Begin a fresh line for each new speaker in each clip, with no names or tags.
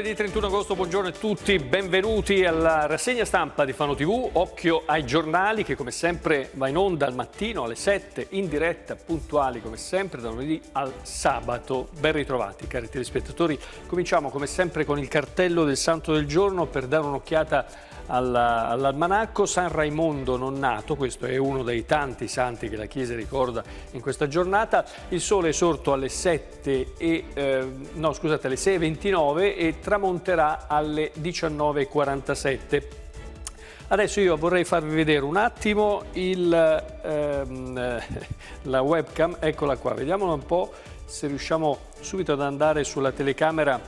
mercoledì 31 agosto, buongiorno a tutti, benvenuti alla rassegna stampa di Fano TV, occhio ai giornali che come sempre va in onda al mattino alle 7 in diretta, puntuali come sempre da lunedì al sabato. Ben ritrovati cari telespettatori, cominciamo come sempre con il cartello del santo del giorno per dare un'occhiata all'almanacco, San Raimondo non nato, questo è uno dei tanti santi che la Chiesa ricorda in questa giornata, il sole è sorto alle 7 e, eh, no, scusate, 6.29 e tramonterà alle 19.47. Adesso io vorrei farvi vedere un attimo il, ehm, la webcam, eccola qua, vediamola un po' se riusciamo subito ad andare sulla telecamera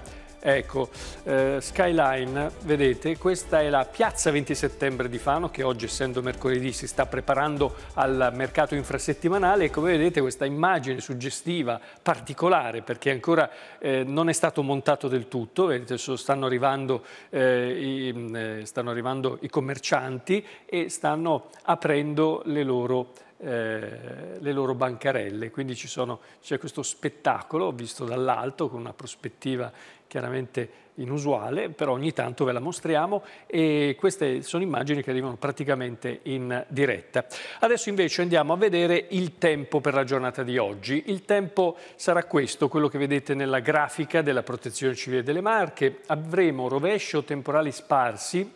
Ecco, eh, Skyline, vedete, questa è la piazza 20 settembre di Fano che oggi essendo mercoledì si sta preparando al mercato infrasettimanale e come vedete questa immagine suggestiva, particolare perché ancora eh, non è stato montato del tutto, vedete, stanno, arrivando, eh, i, mm, eh, stanno arrivando i commercianti e stanno aprendo le loro eh, le loro bancarelle, quindi c'è questo spettacolo visto dall'alto con una prospettiva chiaramente inusuale, però ogni tanto ve la mostriamo e queste sono immagini che arrivano praticamente in diretta. Adesso invece andiamo a vedere il tempo per la giornata di oggi. Il tempo sarà questo, quello che vedete nella grafica della Protezione Civile delle Marche. Avremo rovescio temporali sparsi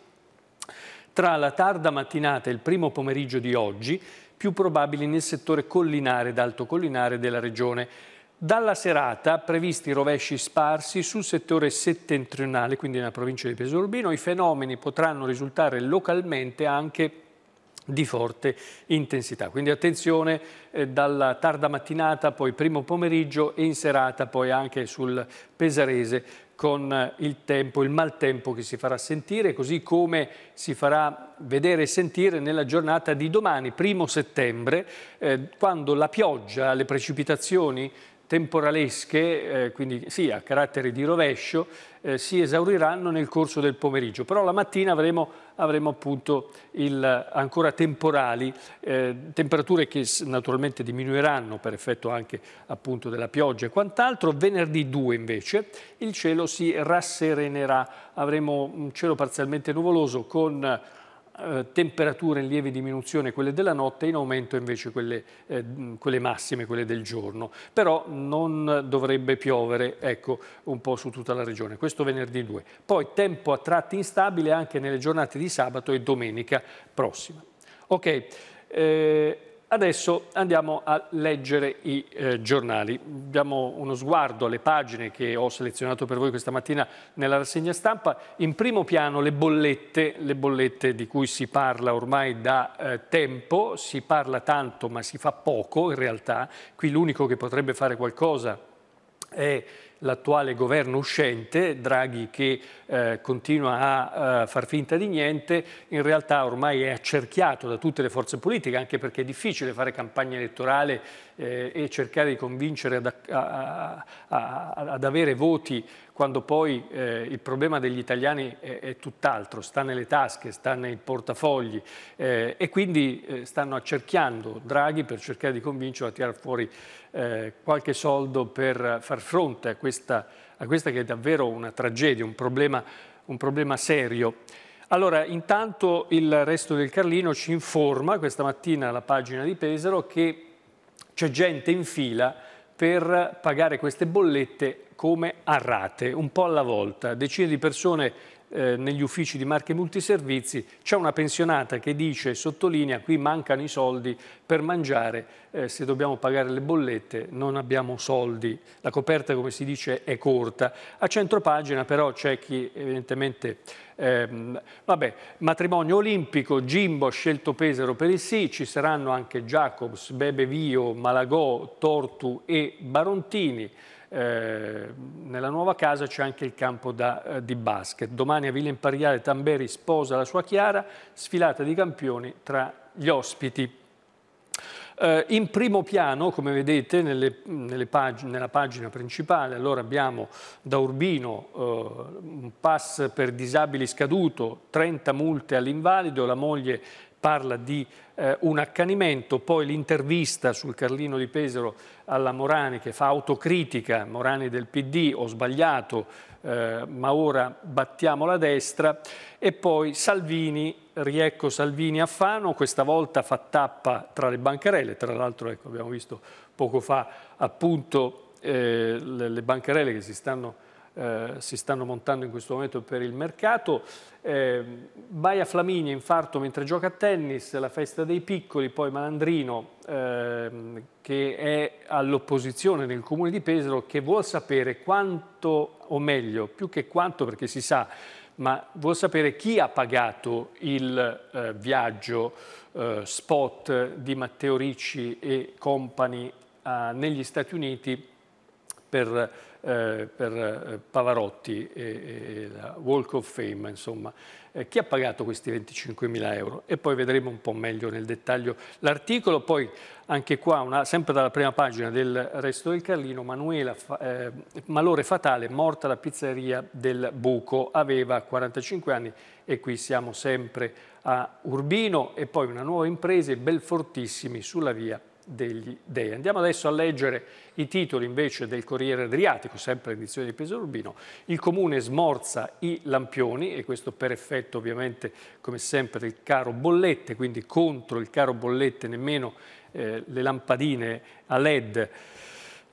tra la tarda mattinata e il primo pomeriggio di oggi, più probabili nel settore collinare ed alto collinare della regione. Dalla serata previsti rovesci sparsi sul settore settentrionale, quindi nella provincia di Pesolbino, i fenomeni potranno risultare localmente anche di forte intensità. Quindi attenzione eh, dalla tarda mattinata, poi primo pomeriggio e in serata poi anche sul Pesarese con il tempo, il maltempo che si farà sentire, così come si farà vedere e sentire nella giornata di domani, primo settembre, eh, quando la pioggia, le precipitazioni temporalesche, eh, quindi sì, a carattere di rovescio, eh, si esauriranno nel corso del pomeriggio. Però la mattina avremo avremo appunto il, ancora temporali, eh, temperature che naturalmente diminuiranno per effetto anche appunto della pioggia e quant'altro. Venerdì 2 invece il cielo si rasserenerà, avremo un cielo parzialmente nuvoloso con eh, temperature in lieve diminuzione quelle della notte, in aumento invece quelle, eh, quelle massime, quelle del giorno. Però non dovrebbe piovere ecco, un po' su tutta la regione, questo venerdì 2. Poi tempo a tratti instabile anche nelle giornate di sabato e domenica prossima. Ok, eh, Adesso andiamo a leggere i eh, giornali. Diamo uno sguardo alle pagine che ho selezionato per voi questa mattina nella rassegna stampa. In primo piano le bollette, le bollette di cui si parla ormai da eh, tempo, si parla tanto ma si fa poco in realtà. Qui l'unico che potrebbe fare qualcosa è l'attuale governo uscente, Draghi che eh, continua a eh, far finta di niente, in realtà ormai è accerchiato da tutte le forze politiche, anche perché è difficile fare campagna elettorale eh, e cercare di convincere ad, a, a, a, ad avere voti quando poi eh, il problema degli italiani è, è tutt'altro, sta nelle tasche, sta nei portafogli eh, e quindi eh, stanno accerchiando Draghi per cercare di convincerlo a tirar fuori eh, qualche soldo per far fronte a questa, a questa, che è davvero una tragedia, un problema, un problema serio. Allora, intanto il resto del Carlino ci informa questa mattina alla pagina di Pesaro che c'è gente in fila per pagare queste bollette come a rate, un po' alla volta. Decine di persone eh, negli uffici di marche multiservizi, c'è una pensionata che dice, sottolinea, qui mancano i soldi per mangiare, eh, se dobbiamo pagare le bollette non abbiamo soldi, la coperta come si dice è corta. A centro pagina però c'è chi evidentemente, ehm, vabbè, matrimonio olimpico, Gimbo ha scelto Pesaro per il sì, ci saranno anche Jacobs, Bebevio, Malagò, Tortu e Barontini. Eh, nella nuova casa c'è anche il campo da, eh, di basket. Domani a Villa Imperiale Tamberi sposa la sua Chiara, sfilata di campioni tra gli ospiti. Eh, in primo piano, come vedete, nelle, nelle pag nella pagina principale, allora abbiamo da Urbino eh, un pass per disabili scaduto, 30 multe all'invalido, la moglie parla di eh, un accanimento, poi l'intervista sul Carlino di Pesaro alla Morani che fa autocritica, Morani del PD, ho sbagliato, eh, ma ora battiamo la destra, e poi Salvini, riecco Salvini a Fano, questa volta fa tappa tra le bancarelle, tra l'altro ecco, abbiamo visto poco fa appunto eh, le, le bancarelle che si stanno eh, si stanno montando in questo momento per il mercato. Eh, Baia Flaminia, infarto mentre gioca a tennis, la festa dei piccoli, poi Malandrino eh, che è all'opposizione nel comune di Pesaro che vuol sapere quanto, o meglio, più che quanto perché si sa, ma vuol sapere chi ha pagato il eh, viaggio eh, spot di Matteo Ricci e compagni negli Stati Uniti per eh, per eh, Pavarotti e, e, la Walk of Fame, insomma. Eh, chi ha pagato questi 25 mila euro? E poi vedremo un po' meglio nel dettaglio l'articolo, poi anche qua, una, sempre dalla prima pagina del Resto del Carlino, Manuela, eh, malore fatale, morta alla pizzeria del Buco, aveva 45 anni e qui siamo sempre a Urbino e poi una nuova impresa, Belfortissimi, sulla via degli dei. Andiamo adesso a leggere i titoli invece del Corriere Adriatico, sempre edizione di Pesaro Urbino. Il comune smorza i lampioni e questo per effetto ovviamente come sempre del caro bollette, quindi contro il caro bollette nemmeno eh, le lampadine a led.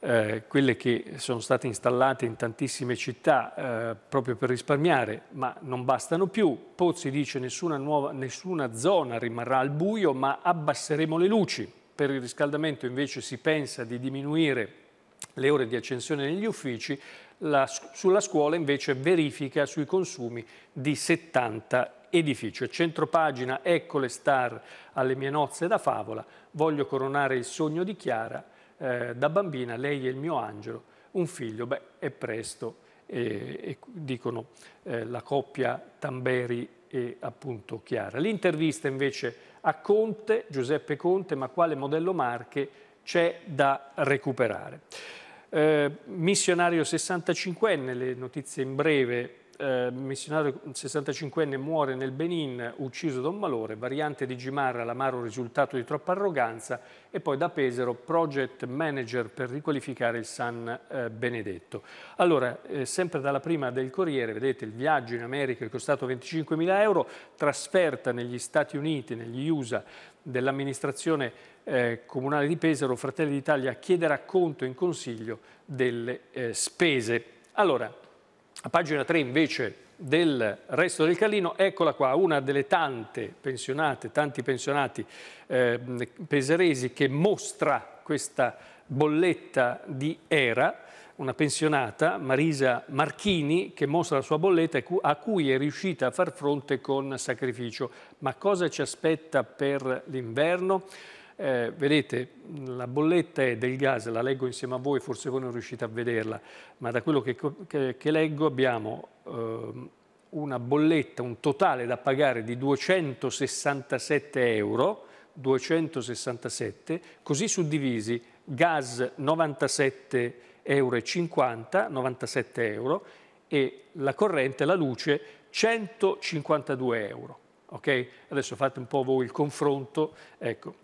Eh, quelle che sono state installate in tantissime città eh, proprio per risparmiare, ma non bastano più. Pozzi dice nessuna, nessuna zona rimarrà al buio, ma abbasseremo le luci. Per il riscaldamento invece si pensa di diminuire le ore di accensione negli uffici, la, sulla scuola invece verifica sui consumi di 70 edifici. Centropagina, pagina, ecco le star alle mie nozze da favola, voglio coronare il sogno di Chiara, eh, da bambina lei è il mio angelo, un figlio, beh, è presto, e, e dicono eh, la coppia Tamberi e appunto chiara. L'intervista invece a Conte, Giuseppe Conte, ma quale modello Marche c'è da recuperare. Eh, missionario 65enne, le notizie in breve eh, missionario 65enne muore nel Benin, ucciso da un malore, variante di Gimarra, l'amaro risultato di troppa arroganza, e poi da Pesaro, project manager per riqualificare il San eh, Benedetto. Allora, eh, sempre dalla prima del Corriere, vedete il viaggio in America è costato 25.000 euro, trasferta negli Stati Uniti, negli USA, dell'amministrazione eh, comunale di Pesaro, Fratelli d'Italia chiederà conto in consiglio delle eh, spese. Allora, a pagina 3 invece del resto del Calino, eccola qua, una delle tante pensionate, tanti pensionati eh, peseresi che mostra questa bolletta di Era, una pensionata, Marisa Marchini, che mostra la sua bolletta a cui è riuscita a far fronte con sacrificio. Ma cosa ci aspetta per l'inverno? Eh, vedete, la bolletta è del gas, la leggo insieme a voi, forse voi non riuscite a vederla, ma da quello che, che, che leggo abbiamo eh, una bolletta, un totale da pagare di 267 euro, 267, così suddivisi gas 97,50 euro e 97 euro e la corrente, la luce 152 euro. Okay? Adesso fate un po' voi il confronto, ecco,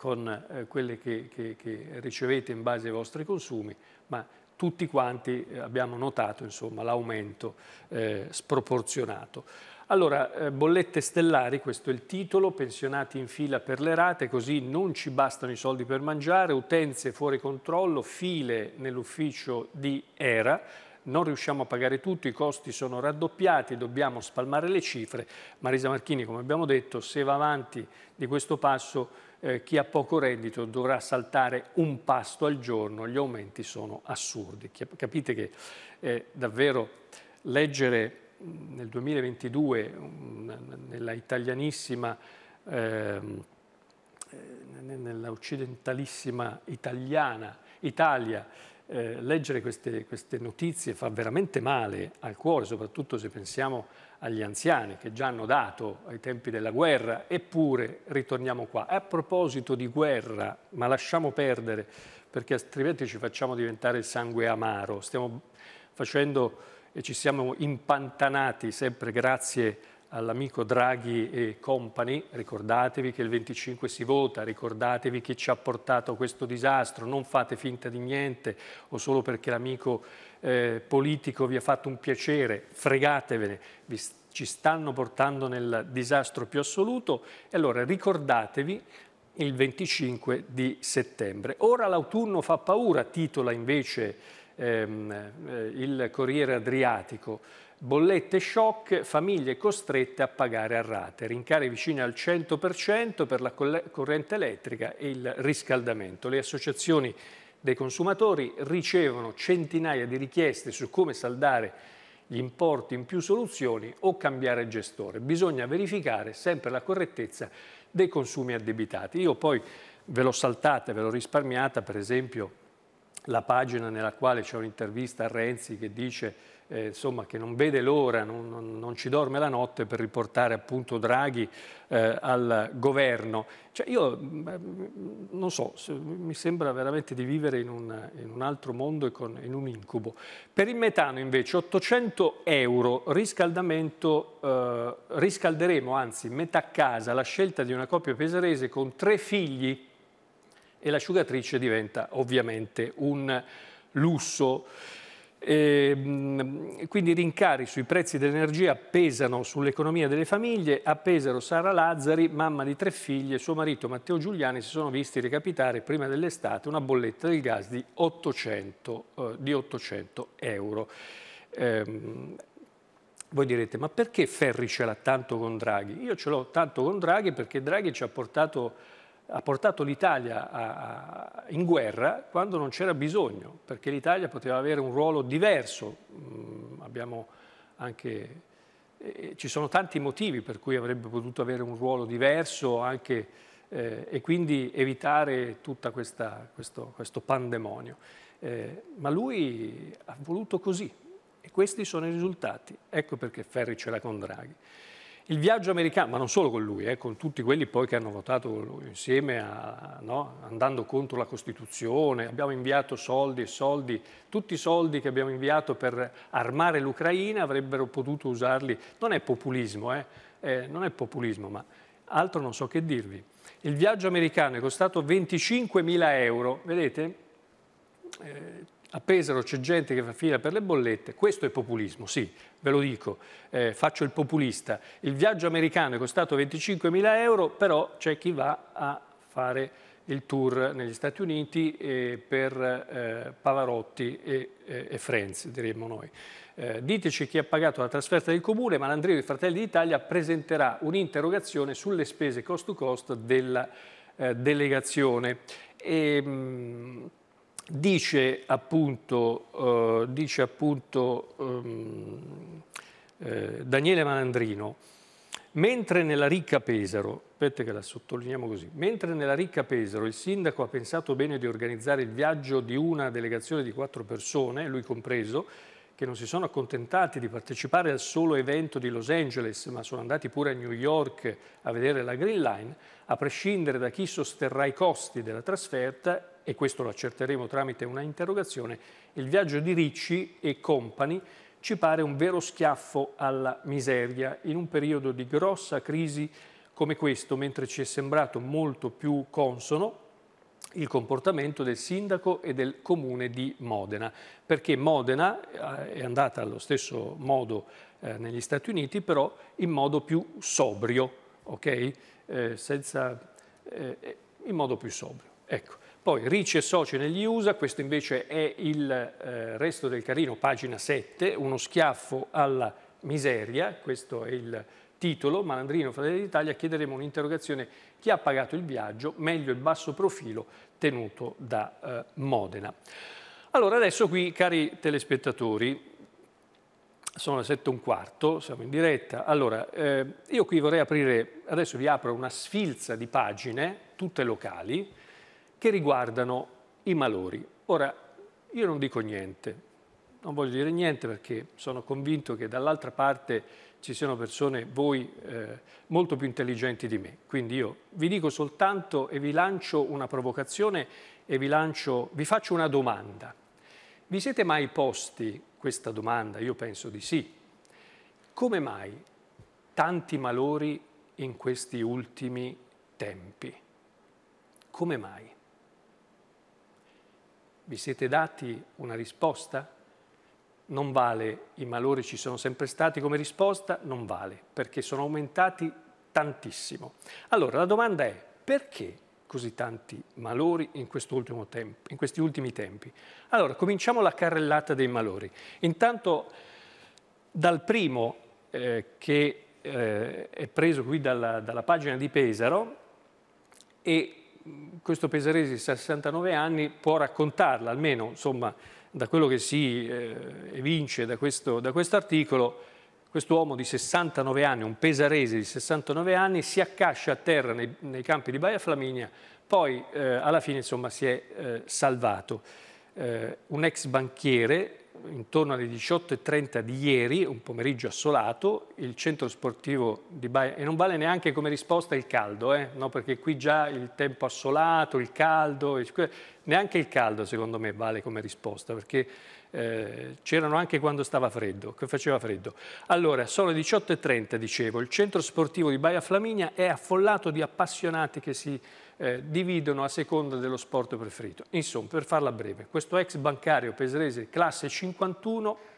con eh, quelle che, che, che, ricevete in base ai vostri consumi, ma tutti quanti eh, abbiamo notato l'aumento eh, sproporzionato. Allora, eh, bollette stellari, questo è il titolo, pensionati in fila per le rate, così non ci bastano i soldi per mangiare, utenze fuori controllo, file nell'ufficio di ERA, non riusciamo a pagare tutto, i costi sono raddoppiati, dobbiamo spalmare le cifre. Marisa Marchini, come abbiamo detto, se va avanti di questo passo eh, chi ha poco reddito dovrà saltare un pasto al giorno, gli aumenti sono assurdi. Capite che eh, davvero leggere nel 2022 nella italianissima ehm, eh, nella occidentalissima italiana Italia eh, leggere queste, queste, notizie fa veramente male al cuore, soprattutto se pensiamo agli anziani che già hanno dato ai tempi della guerra, eppure ritorniamo qua. A proposito di guerra, ma lasciamo perdere, perché altrimenti ci facciamo diventare il sangue amaro, stiamo facendo e ci siamo impantanati sempre grazie all'amico Draghi e company, ricordatevi che il 25 si vota, ricordatevi chi ci ha portato a questo disastro, non fate finta di niente o solo perché l'amico eh, politico vi ha fatto un piacere, fregatevene, vi, ci stanno portando nel disastro più assoluto e allora ricordatevi il 25 di settembre. Ora l'autunno fa paura, titola invece ehm, eh, il Corriere Adriatico, Bollette shock, famiglie costrette a pagare a rate, rincari vicini al 100% per la corrente elettrica e il riscaldamento. Le associazioni dei consumatori ricevono centinaia di richieste su come saldare gli importi in più soluzioni o cambiare gestore. Bisogna verificare sempre la correttezza dei consumi addebitati. Io poi ve l'ho saltata, ve l'ho risparmiata, per esempio la pagina nella quale c'è un'intervista a Renzi che dice eh, insomma, che non vede l'ora, non, non, ci dorme la notte per riportare appunto Draghi eh, al governo. Cioè, io mm, mm, non so, mi sembra veramente di vivere in un, in un altro mondo e con, in un incubo. Per il metano invece 800 euro riscaldamento, eh, riscalderemo anzi metà casa la scelta di una coppia pesarese con tre figli e l'asciugatrice diventa ovviamente un lusso. E, ehm, quindi i rincari sui prezzi dell'energia pesano sull'economia delle famiglie, a Pesaro Sara Lazzari, mamma di tre figlie, suo marito Matteo Giuliani si sono visti recapitare prima dell'estate una bolletta del gas di 800, eh, di 800 euro. Ehm, voi direte, ma perché Ferri ce l'ha tanto con Draghi? Io ce l'ho tanto con Draghi perché Draghi ci ha portato ha portato l'Italia in guerra quando non c'era bisogno, perché l'Italia poteva avere un ruolo diverso. Mm, abbiamo anche eh, eh, ci sono tanti motivi per cui avrebbe potuto avere un ruolo diverso anche, eh, e quindi evitare tutto questo, questo, pandemonio. Eh, ma lui ha voluto così e questi sono i risultati. Ecco perché Ferri ce l'ha con Draghi il viaggio americano, ma non solo con lui, eh, con tutti quelli poi che hanno votato insieme a, no, andando contro la Costituzione, abbiamo inviato soldi e soldi, tutti i soldi che abbiamo inviato per armare l'Ucraina avrebbero potuto usarli, non è populismo, eh, eh, non è populismo, ma altro non so che dirvi. Il viaggio americano è costato 25.000 euro, vedete? Eh, a Pesaro c'è gente che fa fila per le bollette, questo è populismo, sì, ve lo dico, eh, faccio il populista. Il viaggio americano è costato 25.000 euro, però c'è chi va a fare il tour negli Stati Uniti eh, per eh, Pavarotti e, eh, e, e Frenz, diremmo noi. Eh, diteci chi ha pagato la trasferta del comune, ma l'Andrea di Fratelli d'Italia presenterà un'interrogazione sulle spese cost to cost della eh, delegazione. E, ehm, mh, dice appunto, eh, dice appunto ehm, eh, Daniele Malandrino, mentre nella ricca Pesaro, aspetta che la sottolineiamo così, mentre nella ricca Pesaro il sindaco ha pensato bene di organizzare il viaggio di una delegazione di quattro persone, lui compreso, che non si sono accontentati di partecipare al solo evento di Los Angeles, ma sono andati pure a New York a vedere la Green Line, a prescindere da chi sosterrà i costi della trasferta, e questo lo accerteremo tramite una interrogazione, il viaggio di Ricci e Company ci pare un vero schiaffo alla miseria in un periodo di grossa crisi come questo, mentre ci è sembrato molto più consono il comportamento del sindaco e del comune di Modena, perché Modena eh, è andata allo stesso modo eh, negli Stati Uniti, però in modo più sobrio, ok? Eh, senza, eh, eh in modo più sobrio. Ecco. Poi Ricci e soci negli USA, questo invece è il eh, resto del Carino, pagina 7, uno schiaffo alla miseria, questo è il titolo, Malandrino Fratelli d'Italia, chiederemo un'interrogazione chi ha pagato il viaggio, meglio il basso profilo tenuto da eh, Modena. Allora adesso qui, cari telespettatori, sono le 7 e un quarto, siamo in diretta. Allora, eh, io qui vorrei aprire, adesso vi apro una sfilza di pagine, tutte locali, che riguardano i malori. Ora, io non dico niente, non voglio dire niente perché sono convinto che dall'altra parte ci siano persone, voi, eh, molto più intelligenti di me. Quindi io vi dico soltanto e vi lancio una provocazione e vi, lancio, vi faccio una domanda. Vi siete mai posti questa domanda? Io penso di sì. Come mai tanti malori in questi ultimi tempi? Come mai? Vi siete dati una risposta? Non vale, i malori ci sono sempre stati come risposta? Non vale, perché sono aumentati tantissimo. Allora, la domanda è perché così tanti malori in, tempo, in, questi ultimi tempi? Allora, cominciamo la carrellata dei malori. Intanto, dal primo eh, che eh, è preso qui dalla, dalla pagina di Pesaro e questo Pesaresi, 69 anni, può raccontarla, almeno insomma, da quello che si eh, evince da questo da quest articolo, questo uomo di 69 anni, un pesarese di 69 anni, si accascia a terra nei, nei campi di Baia Flaminia, poi eh, alla fine insomma, si è eh, salvato. Eh, un ex banchiere intorno alle 18.30 di ieri, un pomeriggio assolato, il centro sportivo di Baia, e non vale neanche come risposta il caldo, eh? no, perché qui già il tempo assolato, il caldo, neanche il caldo secondo me vale come risposta, perché eh, c'erano anche quando stava freddo, che faceva freddo. Allora, sono le 18.30, dicevo, il centro sportivo di Baia Flaminia è affollato di appassionati che si eh, dividono a seconda dello sport preferito. Insomma, per farla breve, questo ex bancario pesrese classe 51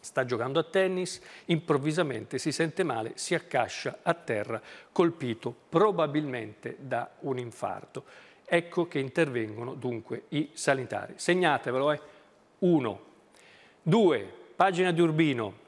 sta giocando a tennis, improvvisamente si sente male, si accascia a terra, colpito probabilmente da un infarto. Ecco che intervengono dunque i sanitari. Segnatevelo, eh. 1. 2. Pagina di Urbino.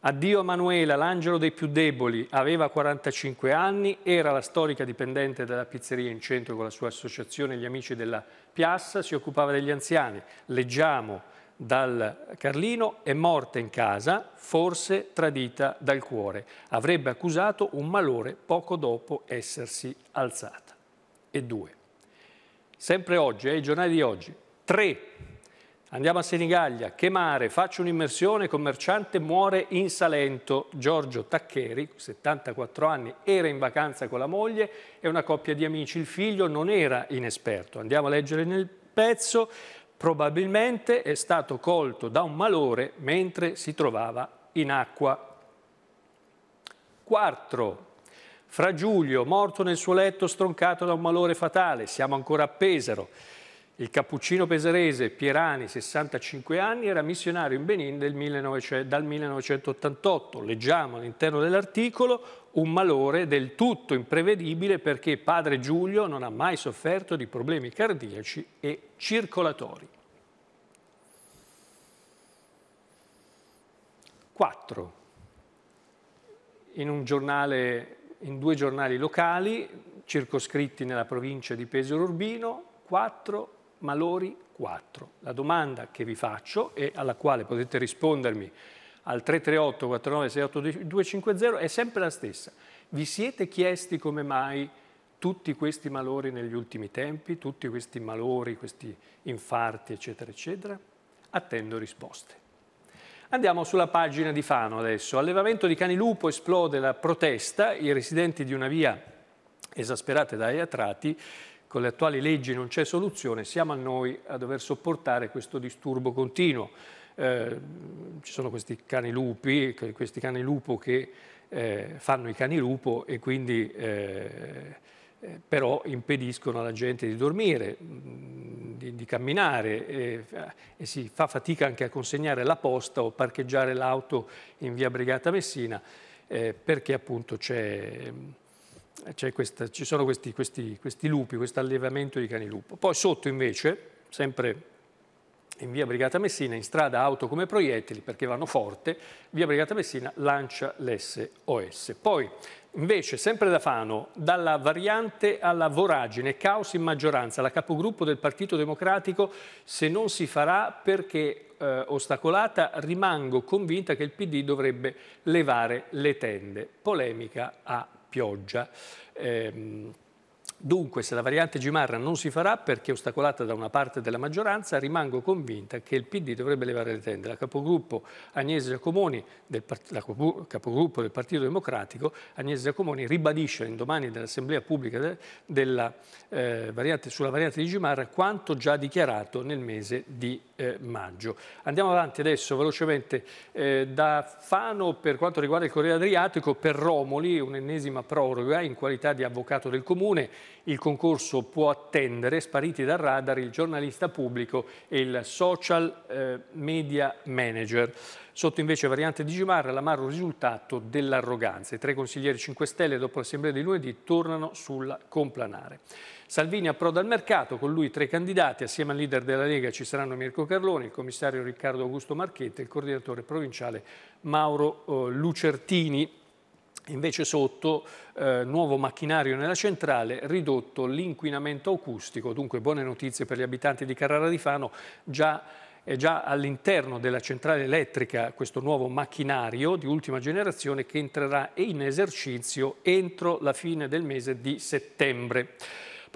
Addio Manuela, l'angelo dei più deboli, aveva 45 anni, era la storica dipendente della pizzeria in centro con la sua associazione Gli Amici della Piazza, si occupava degli anziani. Leggiamo dal Carlino, è morta in casa, forse tradita dal cuore. Avrebbe accusato un malore poco dopo essersi alzata. E due. Sempre oggi, ai eh, giornali di oggi. Tre Andiamo a Senigallia, che mare, faccio un'immersione, commerciante muore in Salento. Giorgio Taccheri, 74 anni, era in vacanza con la moglie e una coppia di amici. Il figlio non era inesperto. Andiamo a leggere nel pezzo, probabilmente è stato colto da un malore mentre si trovava in acqua. 4. Fra Giulio, morto nel suo letto stroncato da un malore fatale, siamo ancora a Pesaro. Il cappuccino peserese Pierani, 65 anni, era missionario in Benin 1900, dal 1988. Leggiamo all'interno dell'articolo un malore del tutto imprevedibile perché padre Giulio non ha mai sofferto di problemi cardiaci e circolatori. 4. In, giornale, in due giornali locali, circoscritti nella provincia di Pesaro Urbino, 4 malori 4. La domanda che vi faccio e alla quale potete rispondermi al 338 4968 250 è sempre la stessa. Vi siete chiesti come mai tutti questi malori negli ultimi tempi, tutti questi malori, questi infarti, eccetera, eccetera? Attendo risposte. Andiamo sulla pagina di Fano adesso. Allevamento di cani lupo esplode la protesta, i residenti di una via esasperate da iatrati con le attuali leggi non c'è soluzione, siamo a noi a dover sopportare questo disturbo continuo. Eh, ci sono questi cani lupi, questi cani lupo che eh, fanno i cani lupo e quindi eh, eh però impediscono alla gente di dormire, mm, di, di camminare e, eh, e, si fa fatica anche a consegnare la posta o parcheggiare l'auto in via Brigata Messina eh, perché appunto c'è mm, eh, questa, ci sono questi, questi, questi lupi, questo allevamento di cani lupo. Poi sotto invece, sempre in via Brigata Messina, in strada auto come proiettili perché vanno forte, via Brigata Messina lancia l'SOS. Poi invece, sempre da Fano, dalla variante alla voragine, caos in maggioranza, la capogruppo del Partito Democratico se non si farà perché eh, ostacolata rimango convinta che il PD dovrebbe levare le tende. Polemica a pioggia. Ehm, Dunque, se la variante Gimarra non si farà perché ostacolata da una parte della maggioranza, rimango convinta che il PD dovrebbe levare le tende. La capogruppo Agnese Giacomoni, del, la capogruppo del Partito Democratico, Agnese Giacomoni ribadisce l'indomani dell'Assemblea Pubblica de, della, eh, variante, sulla variante di Gimarra quanto già dichiarato nel mese di eh, maggio. Andiamo avanti adesso velocemente eh, da Fano per quanto riguarda il Corriere Adriatico per Romoli, un'ennesima proroga in qualità di avvocato del Comune, il concorso può attendere, spariti dal radar il giornalista pubblico e il social eh, media manager. Sotto invece variante di Gimar, l'amaro risultato dell'arroganza. I tre consiglieri 5 Stelle dopo l'assemblea di lunedì tornano sulla complanare. Salvini approda al mercato, con lui tre candidati, assieme al leader della Lega ci saranno Mirko Carloni, il commissario Riccardo Augusto Marchetti e il coordinatore provinciale Mauro eh, Lucertini. Invece sotto eh, nuovo macchinario nella centrale, ridotto l'inquinamento acustico, dunque buone notizie per gli abitanti di Carrara di Fano, già è già all'interno della centrale elettrica questo nuovo macchinario di ultima generazione che entrerà in esercizio entro la fine del mese di settembre.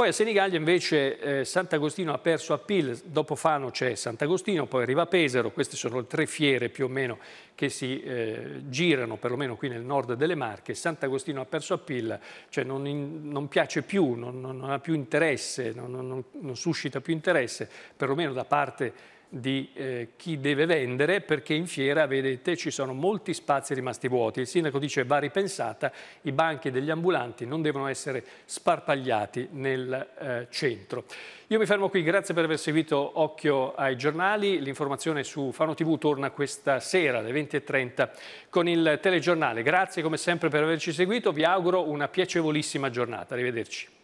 Poi a Senigallia invece eh, Sant'Agostino ha perso a Pil, dopo Fano c'è Sant'Agostino, poi arriva Pesaro, queste sono le tre fiere più o meno che si eh, girano perlomeno qui nel nord delle Marche. Sant'Agostino ha perso a Pil, cioè non, in, non piace più, non, non, non, ha più interesse, non suscita più interesse, perlomeno da parte di di eh, chi deve vendere perché in fiera, vedete, ci sono molti spazi rimasti vuoti. Il sindaco dice va ripensata, i banchi degli ambulanti non devono essere sparpagliati nel eh, centro. Io mi fermo qui, grazie per aver seguito Occhio ai giornali. L'informazione su Fano TV torna questa sera alle 20.30 con il telegiornale. Grazie come sempre per averci seguito, vi auguro una piacevolissima giornata. Arrivederci.